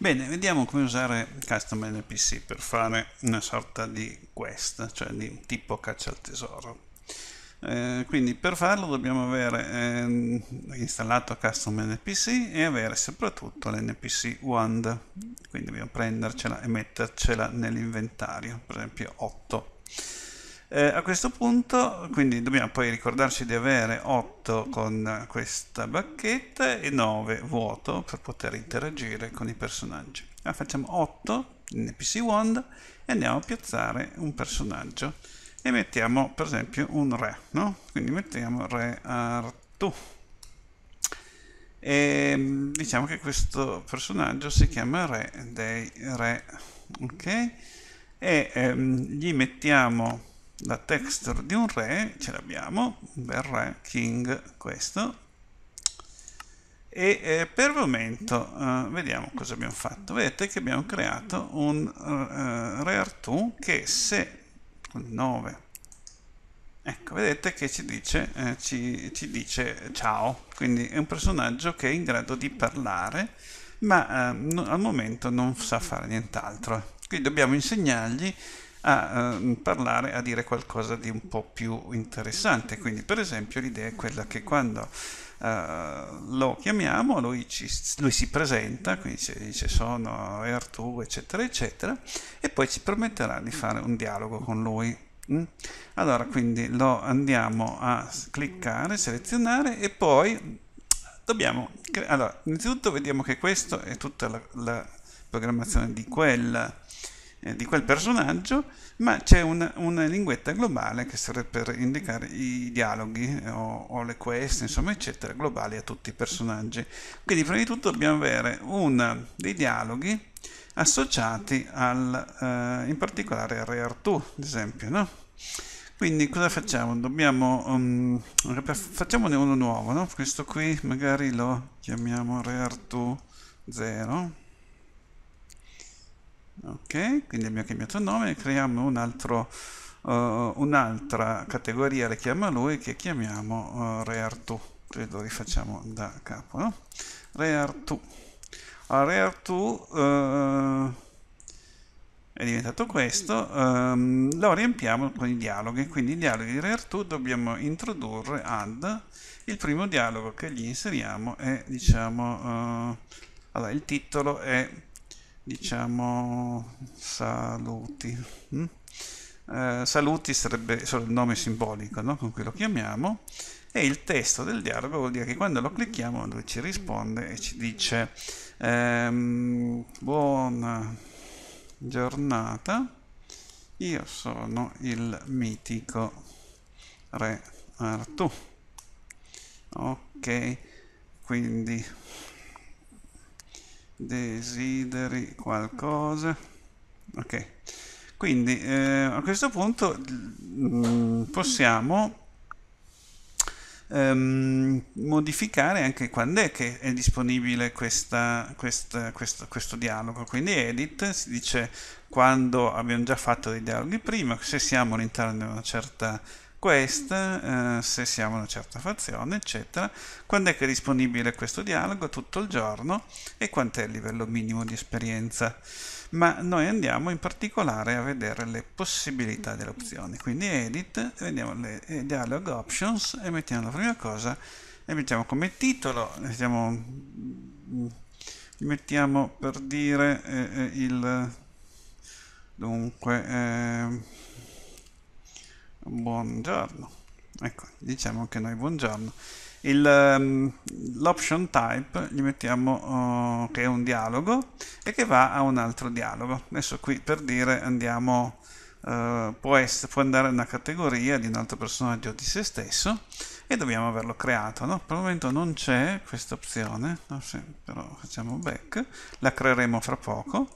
Bene, vediamo come usare Custom NPC per fare una sorta di quest, cioè di tipo caccia al tesoro. Eh, quindi per farlo dobbiamo avere eh, installato Custom NPC e avere soprattutto l'NPC Wand, quindi dobbiamo prendercela e mettercela nell'inventario, per esempio 8. Eh, a questo punto, quindi dobbiamo poi ricordarci di avere 8 con questa bacchetta e 9 vuoto per poter interagire con i personaggi. Allora, ah, facciamo 8 in NPC Wand e andiamo a piazzare un personaggio e mettiamo per esempio un re, no? Quindi mettiamo re Artù. E ehm, diciamo che questo personaggio si chiama re dei re, ok? E ehm, gli mettiamo la texture di un re, ce l'abbiamo, un bel re, king, questo, e eh, per il momento eh, vediamo cosa abbiamo fatto. Vedete che abbiamo creato un uh, eh, eh, rare 2 che se 9 Ecco, vedete che ci dice, eh, ci, ci dice, ciao, quindi è un personaggio che è in grado di parlare, ma eh, al momento non sa fare nient'altro. Quindi dobbiamo insegnargli a eh, parlare, a dire qualcosa di un po' più interessante. Quindi per esempio l'idea è quella che quando eh, lo chiamiamo lui, ci, lui, si presenta, quindi ci dice sono Ertu eccetera eccetera e poi ci permetterà di fare un dialogo con lui. Mm? Allora quindi lo andiamo a cliccare, selezionare e poi dobbiamo... Allora, innanzitutto vediamo che questo è tutta la, la programmazione di quella eh, di quel personaggio, ma c'è un, una linguetta globale che serve per indicare i dialoghi eh, o, o, le quest, insomma, eccetera, globali a tutti i personaggi. Quindi prima di tutto dobbiamo avere una, dei dialoghi associati al, eh, in particolare al Re Artù, ad esempio, no? Quindi cosa facciamo? Dobbiamo, um, facciamone uno nuovo, no? Questo qui magari lo chiamiamo Re Artù 0 ok quindi abbiamo cambiato nome creiamo un altro uh, un'altra categoria chiama lui che chiamiamo uh, eh, rear2 quindi lo rifacciamo da capo no? rear2 ah, rear2 uh, eh, è diventato questo, um, lo riempiamo con i dialoghi, quindi i dialoghi di RER2 dobbiamo introdurre add, il primo dialogo che gli inseriamo è, diciamo, uh, allora, il titolo è diciamo saluti. Mm? Eh, saluti sarebbe solo il nome simbolico no? con cui lo chiamiamo e il testo del dialogo vuol dire che quando lo clicchiamo lui ci risponde e ci dice ehm, buona giornata io sono il mitico re Artù ok quindi desideri qualcosa ok quindi eh, a questo punto mh, mm, possiamo ehm, modificare anche quando è che è disponibile questa, questa, questo, questo, dialogo quindi edit si dice quando abbiamo già fatto dei dialoghi prima se siamo all'interno di una certa quest, eh, se siamo una certa fazione, eccetera, quando è che è disponibile questo dialogo, tutto il giorno e quant'è il livello minimo di esperienza. Ma noi andiamo in particolare a vedere le possibilità delle opzioni, quindi edit, vediamo le eh, dialogue options e mettiamo la prima cosa e mettiamo come titolo, mettiamo, mettiamo per dire eh, eh il... dunque... Ehm, Buongiorno. Ecco, diciamo anche noi buongiorno. Ehm, l'option um, type gli mettiamo uh, che è un dialogo e che va a un altro dialogo. Adesso qui per dire andiamo, uh, può, essere, può andare una categoria di un altro personaggio di se stesso e dobbiamo averlo creato. No? Per il momento non c'è questa opzione, no, sì, però facciamo back, la creeremo fra poco,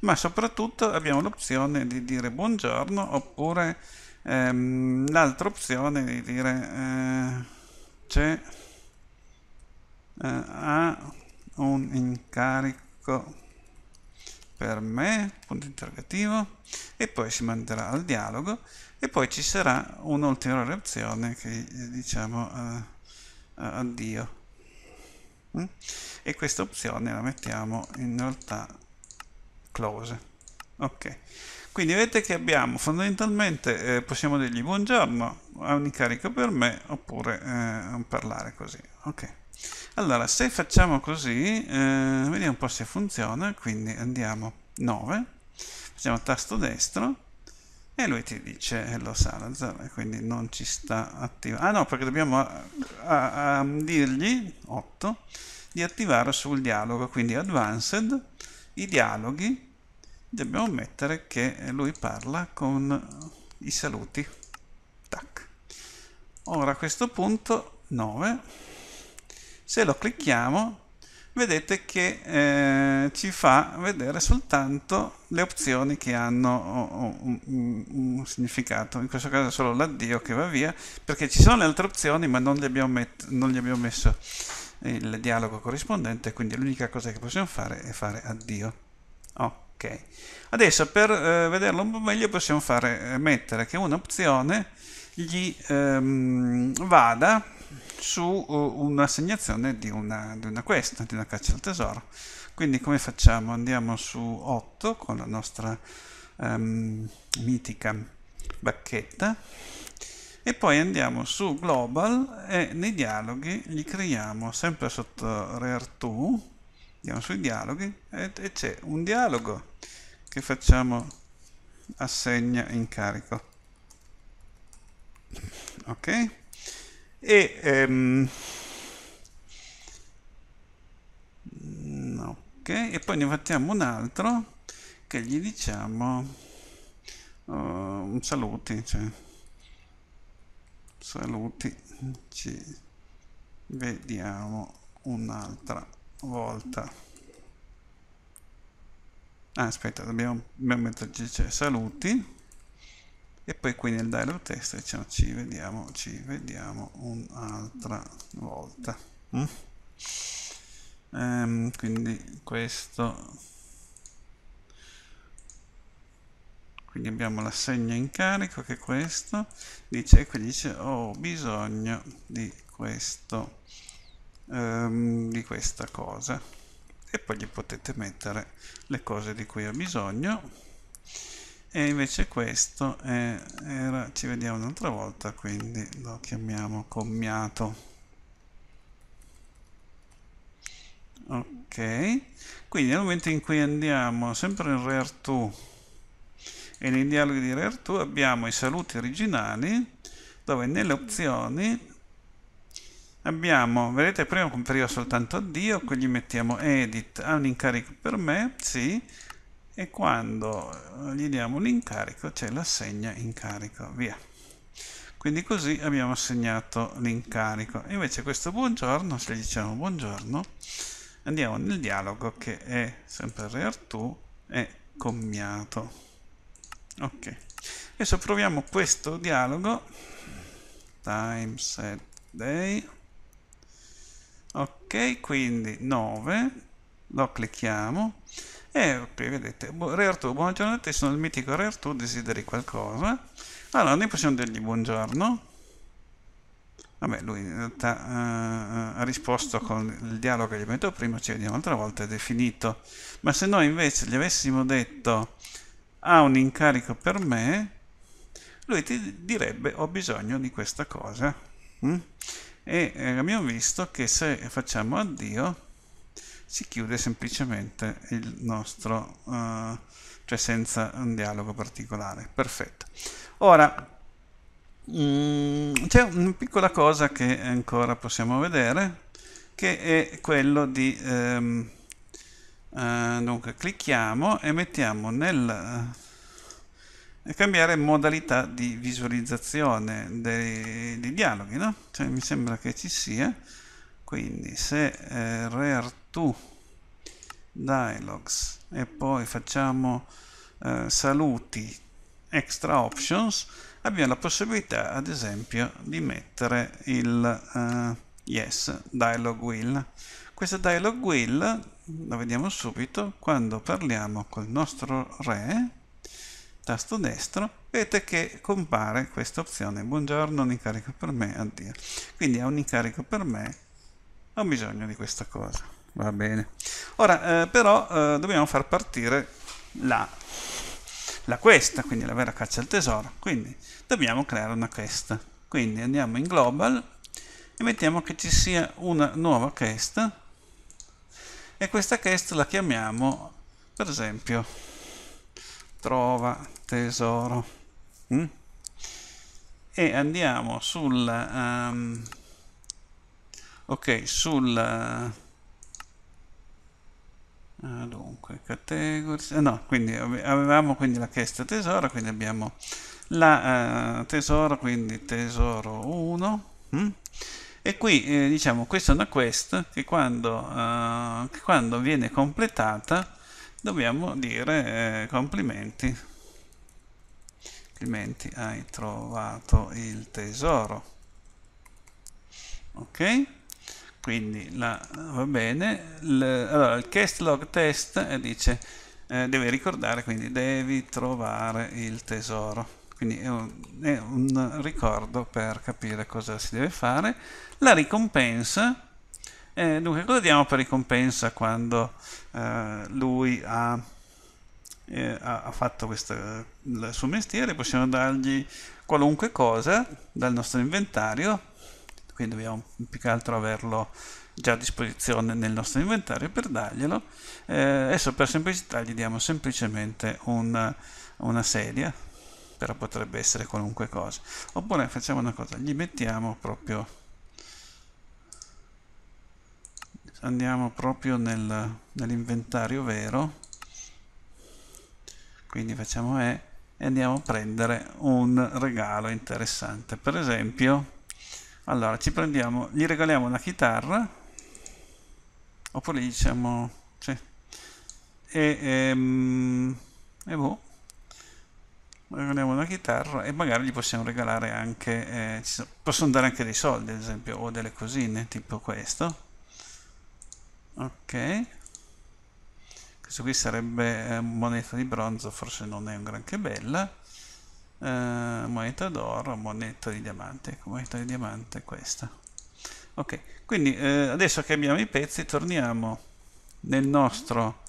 ma soprattutto abbiamo l'opzione di dire buongiorno oppure Ehm, l'altra opzione è di dire eh, c'è eh, ha un incarico per me, punto interrogativo, e poi si manderà al dialogo e poi ci sarà un'ulteriore opzione che eh, diciamo eh, eh addio. Mm? E questa opzione la mettiamo in realtà close. Ok. Quindi vedete che abbiamo fondamentalmente, eh, possiamo dirgli buongiorno, ha un incarico per me, oppure eh, parlare così. Ok. Allora, se facciamo così, eh, vediamo un po' se funziona, quindi andiamo 9, facciamo tasto destro, e lui ti dice hello eh, Salazar, quindi non ci sta attivando. Ah no, perché dobbiamo a, a, a dirgli, 8, di attivare sul dialogo, quindi advanced, i dialoghi, dobbiamo mettere che lui parla con i saluti. Tac. Ora a questo punto 9, se lo clicchiamo vedete che eh, ci fa vedere soltanto le opzioni che hanno un, un, un significato, in questo caso è solo l'addio che va via, perché ci sono le altre opzioni ma non gli abbiamo, non gli abbiamo messo il dialogo corrispondente, quindi l'unica cosa che possiamo fare è fare addio. Oh ok adesso per eh, vederlo un po' meglio possiamo fare, eh, mettere che un'opzione gli ehm, vada su eh, un'assegnazione di una, di una quest, di una caccia al tesoro quindi come facciamo? andiamo su 8 con la nostra ehm, mitica bacchetta e poi andiamo su global e nei dialoghi gli creiamo sempre sotto rare 2 andiamo sui dialoghi e, e c'è un dialogo che facciamo assegna incarico ok e ehm, ok e poi ne mettiamo un altro che gli diciamo oh, un uh, saluti cioè saluti ci vediamo un'altra volta ah, aspetta dobbiamo, dobbiamo metterci cioè, saluti e poi qui nel dialog test diciamo, ci vediamo ci vediamo un'altra volta mm? um, quindi questo quindi abbiamo l'assegno in carico che è questo dice e qui dice ho bisogno di questo um, di questa cosa e poi gli potete mettere le cose di cui ha bisogno e invece questo è, era, ci vediamo un'altra volta quindi lo chiamiamo commiato ok quindi nel momento in cui andiamo sempre in RearTo e nei dialoghi di RearTo abbiamo i saluti originali dove nelle opzioni abbiamo, vedete prima compariva soltanto Dio, qui gli mettiamo edit, ha un incarico per me, sì, e quando eh, gli diamo un incarico c'è l'assegna incarico, via. Quindi così abbiamo assegnato l'incarico. Invece questo buongiorno, se gli diciamo buongiorno, andiamo nel dialogo che è sempre rear2 e commiato. Ok. Adesso proviamo questo dialogo time set day ok quindi 9 lo clicchiamo e qui vedete rare 2 buongiorno a te sono il mitico rare 2 desideri qualcosa allora noi possiamo dirgli buongiorno vabbè lui in realtà uh, ha risposto con il dialogo che gli abbiamo detto prima ci vediamo un'altra volta ed è finito ma se noi invece gli avessimo detto ha un incarico per me lui ti direbbe ho bisogno di questa cosa mm? e eh, abbiamo visto che se facciamo addio si chiude semplicemente il nostro uh, cioè senza un dialogo particolare perfetto ora mm, c'è una piccola cosa che ancora possiamo vedere che è quello di ehm, eh, dunque clicchiamo e mettiamo nel e cambiare modalità di visualizzazione dei, dei dialoghi, no? Cioè, mi sembra che ci sia, quindi se eh, rare to dialogs e poi facciamo eh, saluti extra options, abbiamo la possibilità ad esempio di mettere il eh, yes dialog wheel. Questa dialog wheel la vediamo subito quando parliamo col nostro re tasto destro, vedete che compare questa opzione, buongiorno, un incarico per me, addio. Quindi è un incarico per me, ho bisogno di questa cosa, va bene. Ora eh, però eh, dobbiamo far partire la, la questa, quindi la vera caccia al tesoro, quindi dobbiamo creare una questa. Quindi andiamo in global e mettiamo che ci sia una nuova questa e questa quest la chiamiamo per esempio trova tesoro mm? e andiamo sul um, ok sul uh, dunque categories eh, no quindi avevamo quindi la chiesta tesoro quindi abbiamo la uh, tesoro quindi tesoro 1 mm? e qui eh, diciamo questa è una quest che quando, uh, che quando viene completata dobbiamo dire eh, complimenti complimenti hai trovato il tesoro ok quindi la, va bene l, allora il cast log test eh, dice eh, devi ricordare quindi devi trovare il tesoro quindi è un, è un ricordo per capire cosa si deve fare la ricompensa eh, dunque, cosa diamo per ricompensa quando eh, lui ha, eh, ha fatto questa, il suo mestiere? Possiamo dargli qualunque cosa dal nostro inventario, quindi dobbiamo più che altro averlo già a disposizione nel nostro inventario per darglielo. Eh, adesso per semplicità gli diamo semplicemente un, una sedia, però potrebbe essere qualunque cosa. Oppure facciamo una cosa, gli mettiamo proprio andiamo proprio nel, nell'inventario vero quindi facciamo E e andiamo a prendere un regalo interessante per esempio allora ci prendiamo gli regaliamo una chitarra oppure gli diciamo sì, e, e, ehm, e boh regaliamo una chitarra e magari gli possiamo regalare anche eh, possono dare anche dei soldi ad esempio o delle cosine tipo questo ok questo qui sarebbe eh, moneta di bronzo forse non è un granché bella eh, moneta d'oro moneta di diamante ecco, moneta di diamante è questa ok quindi eh, adesso che abbiamo i pezzi torniamo nel nostro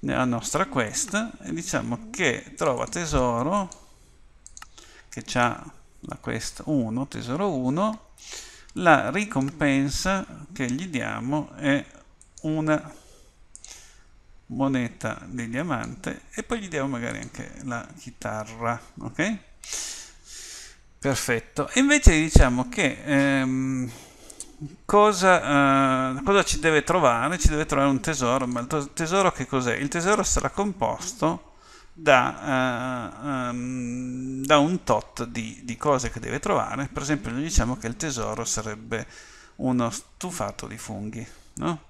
nella nostra quest e diciamo che trova tesoro che ha la quest 1 tesoro 1 la ricompensa che gli diamo è una moneta di diamante e poi gli diamo magari anche la chitarra ok perfetto e invece diciamo che ehm, cosa, eh, cosa, ci deve trovare ci deve trovare un tesoro ma il tesoro che cos'è il tesoro sarà composto da, eh, um, da un tot di, di, cose che deve trovare per esempio noi diciamo che il tesoro sarebbe uno stufato di funghi no?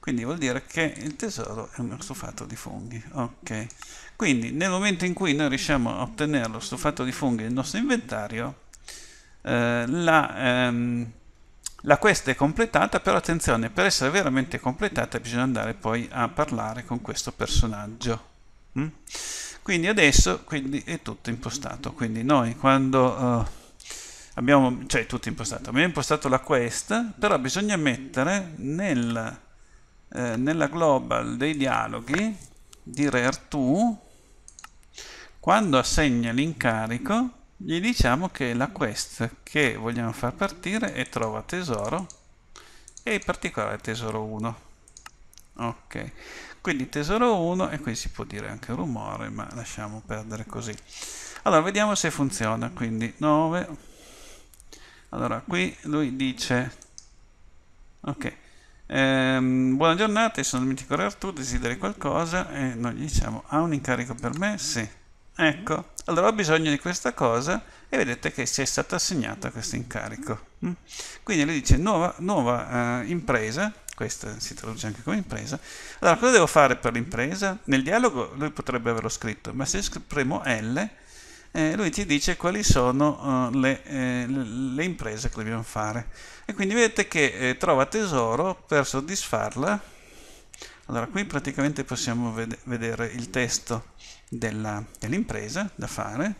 quindi vuol dire che il tesoro è uno stufato di funghi ok quindi nel momento in cui noi riusciamo a ottenere lo stufato di funghi nel nostro inventario eh, la, ehm, la quest è completata però attenzione per essere veramente completata bisogna andare poi a parlare con questo personaggio mm? quindi adesso quindi è tutto impostato quindi noi quando uh, abbiamo cioè tutto impostato abbiamo impostato la quest però bisogna mettere nel eh, nella global dei dialoghi di ar quando assegna l'incarico gli diciamo che la quest che vogliamo far partire è trova tesoro e in particolare tesoro 1 ok quindi tesoro 1 e qui si può dire anche rumore ma lasciamo perdere così allora vediamo se funziona quindi 9 allora qui lui dice ok Ehm, buona giornata, sono Dimitri Correa tu desideri qualcosa e noi gli diciamo ha un incarico per me? Sì. Ecco, allora ho bisogno di questa cosa e vedete che ci è stato assegnato questo incarico. Mm. Quindi lui dice nuova, nuova eh, impresa, questa si traduce anche come impresa. Allora cosa devo fare per l'impresa? Nel dialogo lui potrebbe averlo scritto, ma se premo L eh, lui ti dice quali sono uh, le, eh, le, imprese che dobbiamo fare. E quindi vedete che eh, trova tesoro per soddisfarla. Allora qui praticamente possiamo ved vedere il testo dell'impresa dell da fare.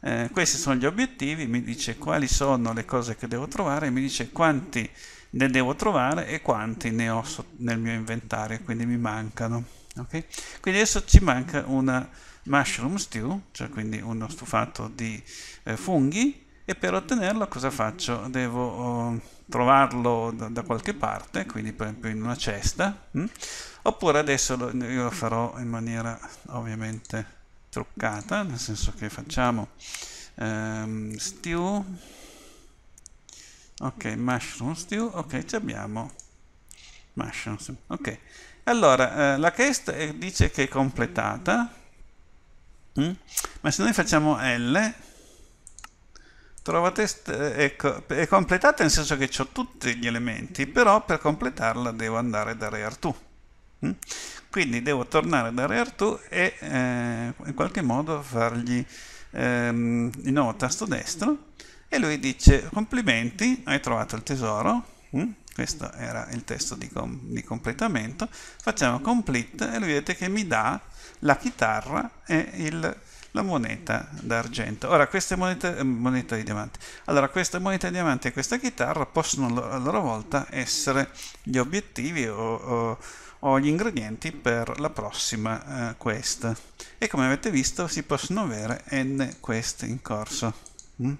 Eh, questi sono gli obiettivi, mi dice quali sono le cose che devo trovare, mi dice quanti ne devo trovare e quanti ne ho nel mio inventario, quindi mi mancano. Okay? Quindi adesso ci manca una mushroom stew, cioè quindi uno stufato di eh, funghi, e per ottenerlo cosa faccio? Devo oh, trovarlo da, da, qualche parte, quindi per esempio in una cesta, mh? Mm? oppure adesso lo, io lo farò in maniera ovviamente truccata, nel senso che facciamo ehm, stew, ok, mushroom stew, ok, ci abbiamo mushroom stew, ok. Allora, eh, la cast eh, dice che è completata, Mm? Ma se noi facciamo L, trovate, ecco, eh, è completata nel senso che ho tutti gli elementi, però per completarla devo andare da rear2. Mm? Quindi devo tornare da rear2 e eh, in qualche modo fargli ehm, di nuovo tasto destro e lui dice complimenti, hai trovato il tesoro. Mm? Questo era il testo di, com di completamento. Facciamo complete e lui vedete che mi dà la chitarra e il, la moneta d'argento. Ora, queste monete, eh, moneta di diamanti. Allora, questa moneta di diamanti e questa chitarra possono a loro volta essere gli obiettivi o, o, o gli ingredienti per la prossima eh, quest. E come avete visto si possono avere n quest in corso. Mm?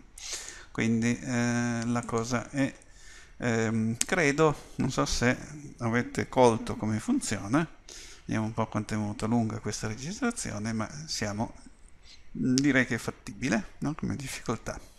Quindi eh, la cosa è... Ehm, credo, non so se avete colto come funziona, Andiamo un po' quanto è venuta lunga questa registrazione, ma siamo, direi che è fattibile no? come difficoltà.